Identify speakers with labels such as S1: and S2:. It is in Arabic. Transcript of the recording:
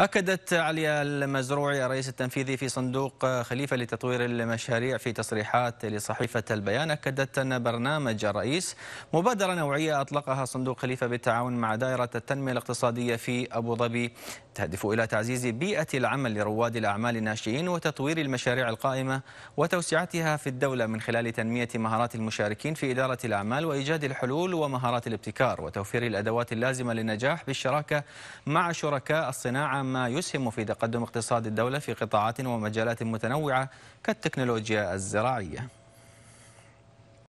S1: أكدت عليا المزروعي الرئيس التنفيذي في صندوق خليفة لتطوير المشاريع في تصريحات لصحيفة البيان أكدت أن برنامج الرئيس مبادرة نوعية أطلقها صندوق خليفة بالتعاون مع دائرة التنمية الاقتصادية في أبو ظبي تهدف إلى تعزيز بيئة العمل لرواد الأعمال الناشئين وتطوير المشاريع القائمة وتوسعتها في الدولة من خلال تنمية مهارات المشاركين في إدارة الأعمال وإيجاد الحلول ومهارات الابتكار وتوفير الأدوات اللازمة للنجاح بالشراكة مع شركاء الصناعة ما يسهم في تقدم اقتصاد الدولة في قطاعات ومجالات متنوعة كالتكنولوجيا الزراعية